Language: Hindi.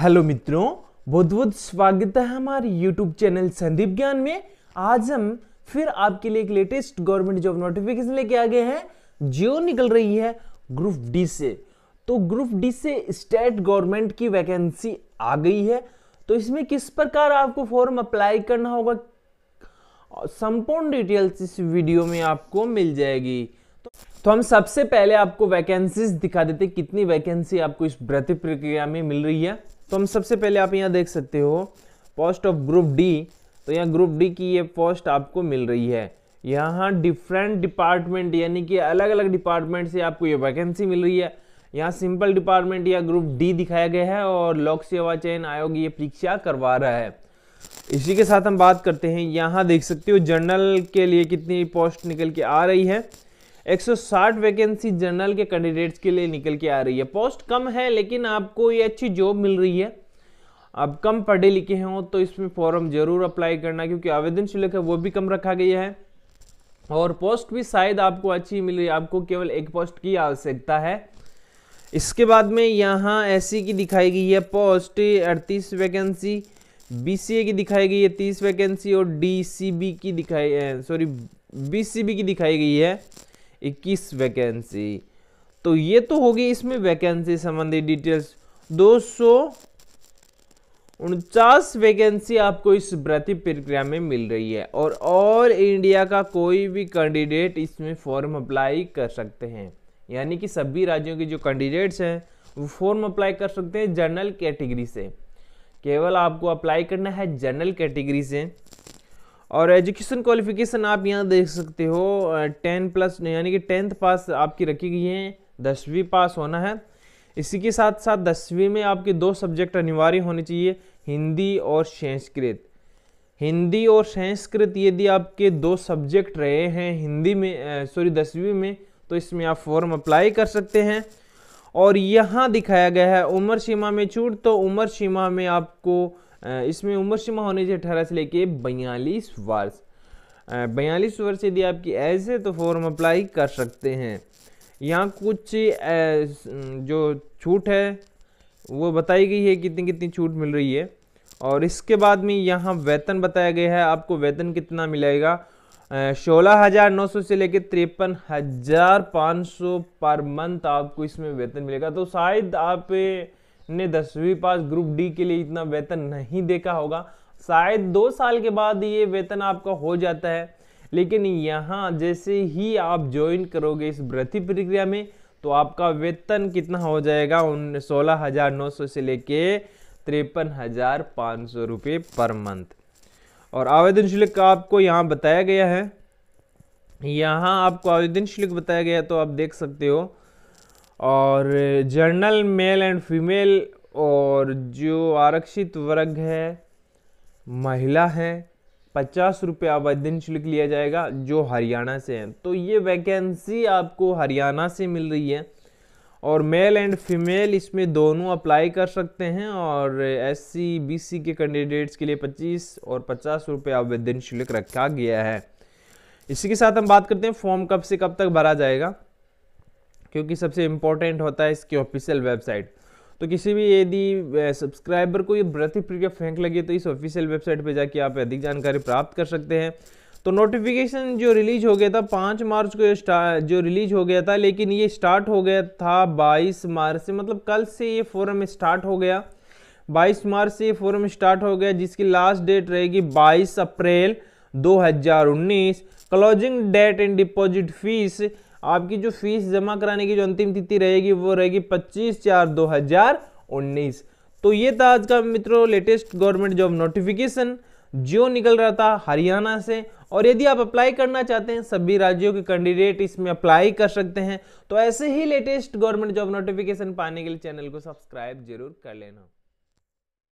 हेलो मित्रों बहुत बहुत स्वागत है हमारे यूट्यूब चैनल संदीप ज्ञान में आज हम फिर आपके लिए एक लेटेस्ट गवर्नमेंट जॉब नोटिफिकेशन लेके आ गए हैं जियो निकल रही है ग्रुप डी से तो ग्रुप डी से स्टेट गवर्नमेंट की वैकेंसी आ गई है तो इसमें किस प्रकार आपको फॉर्म अप्लाई करना होगा संपूर्ण डिटेल्स इस वीडियो में आपको मिल जाएगी तो हम सबसे पहले आपको वैकेंसीज दिखा देते कितनी वैकेंसी आपको इस भर्ती प्रक्रिया में मिल रही है तो हम सबसे पहले आप यहाँ देख सकते हो पोस्ट ऑफ ग्रुप डी तो यहाँ ग्रुप डी की ये पोस्ट आपको मिल रही है यहाँ डिफरेंट डिपार्टमेंट यानी कि अलग अलग डिपार्टमेंट से आपको ये वैकेंसी मिल रही है यहाँ सिंपल डिपार्टमेंट या ग्रुप डी दिखाया गया है और लोक सेवा चयन आयोग ये परीक्षा करवा रहा है इसी के साथ हम बात करते हैं यहाँ देख सकते हो जनरल के लिए कितनी पोस्ट निकल के आ रही है 160 वैकेंसी जनरल के कैंडिडेट्स के लिए निकल के आ रही है पोस्ट कम है लेकिन आपको ये अच्छी जॉब मिल रही है आप कम पढ़े लिखे हो तो इसमें फॉर्म जरूर अप्लाई करना क्योंकि आवेदन शुल्क है वो भी कम रखा गया है और पोस्ट भी शायद आपको अच्छी मिल रही है आपको केवल एक पोस्ट की आवश्यकता है इसके बाद में यहाँ एस e की दिखाई गई है पोस्ट अड़तीस वैकेंसी बी की दिखाई गई है तीस वैकेंसी और डी की दिखाई सॉरी बी की दिखाई गई है इक्कीस वैकेंसी तो ये तो होगी इसमें वैकेंसी संबंधी डिटेल्स दो सौ उनचास वैकेंसी आपको इस भर्ती प्रक्रिया में मिल रही है और ऑल इंडिया का कोई भी कैंडिडेट इसमें फॉर्म अप्लाई कर सकते हैं यानी कि सभी राज्यों के जो कैंडिडेट्स हैं वो फॉर्म अप्लाई कर सकते हैं जनरल कैटेगरी से केवल आपको अप्लाई करना है जनरल कैटेगरी से और एजुकेशन क्वालिफिकेशन आप यहाँ देख सकते हो टेन प्लस यानी कि टेंथ पास आपकी रखी गई है दसवीं पास होना है इसी के साथ साथ दसवीं में आपके दो सब्जेक्ट अनिवार्य होने चाहिए हिंदी और संस्कृत हिंदी और संस्कृत यदि आपके दो सब्जेक्ट रहे हैं हिंदी में सॉरी दसवीं में तो इसमें आप फॉर्म अप्लाई कर सकते हैं और यहाँ दिखाया गया है उम्र सीमा में छूट तो उम्र सीमा में आपको इसमें उम्र सीमा होनी चाहिए अठारह से लेके बयालीस वर्ष बयालीस वर्ष यदि आपकी एज है तो फॉर्म अप्लाई कर सकते हैं यहाँ कुछ जो छूट है वो बताई गई है कितनी कितनी छूट मिल रही है और इसके बाद में यहाँ वेतन बताया गया है आपको वेतन कितना मिलेगा सोलह हजार नौ सौ से लेकर तिरपन हजार पाँच सौ पर मंथ आपको इसमें वेतन मिलेगा तो शायद आप ने दसवीं पास ग्रुप डी के लिए इतना वेतन नहीं देखा होगा शायद दो साल के बाद ये वेतन आपका हो जाता है लेकिन यहाँ जैसे ही आप ज्वाइन करोगे इस भर्ती प्रक्रिया में तो आपका वेतन कितना हो जाएगा उन सोलह हजार नौ सौ से लेके तिरपन हजार पाँच सौ रुपये पर मंथ और आवेदन शुल्क का आपको यहाँ बताया गया है यहाँ आपको आवेदन शुल्क बताया गया तो आप देख सकते हो और जर्नल मेल एंड फीमेल और जो आरक्षित वर्ग है महिला है पचास रुपये आवेदन शुल्क लिया जाएगा जो हरियाणा से हैं तो ये वैकेंसी आपको हरियाणा से मिल रही है और मेल एंड फीमेल इसमें दोनों अप्लाई कर सकते हैं और एससी बीसी के कैंडिडेट्स के लिए 25 और पचास रुपये आवेदन शुल्क रखा गया है इसी के साथ हम बात करते हैं फॉर्म कब से कब तक भरा जाएगा क्योंकि सबसे इम्पोर्टेंट होता है इसकी ऑफिशियल वेबसाइट तो किसी भी यदि सब्सक्राइबर को ये भ्रति प्रक्रिया फेंक लगी तो इस ऑफिशियल वेबसाइट पर जाके आप अधिक जानकारी प्राप्त कर सकते हैं तो नोटिफिकेशन जो रिलीज हो गया था पाँच मार्च को जो रिलीज हो गया था लेकिन ये स्टार्ट हो गया था बाईस मार्च से मतलब कल से ये फोरम स्टार्ट हो गया बाईस मार्च से ये फोरम स्टार्ट हो गया जिसकी लास्ट डेट रहेगी बाईस April 2019 closing date and deposit fees आपकी जो फीस जमा कराने की जो अंतिम तिथि रहेगी वो रहेगी 25 चार 2019 तो ये था आज का मित्रों लेटेस्ट गवर्नमेंट जॉब नोटिफिकेशन जो निकल रहा था हरियाणा से और यदि आप अप्लाई करना चाहते हैं सभी राज्यों के कैंडिडेट इसमें अप्लाई कर सकते हैं तो ऐसे ही लेटेस्ट गवर्नमेंट जॉब नोटिफिकेशन पाने के लिए चैनल को सब्सक्राइब जरूर कर लेना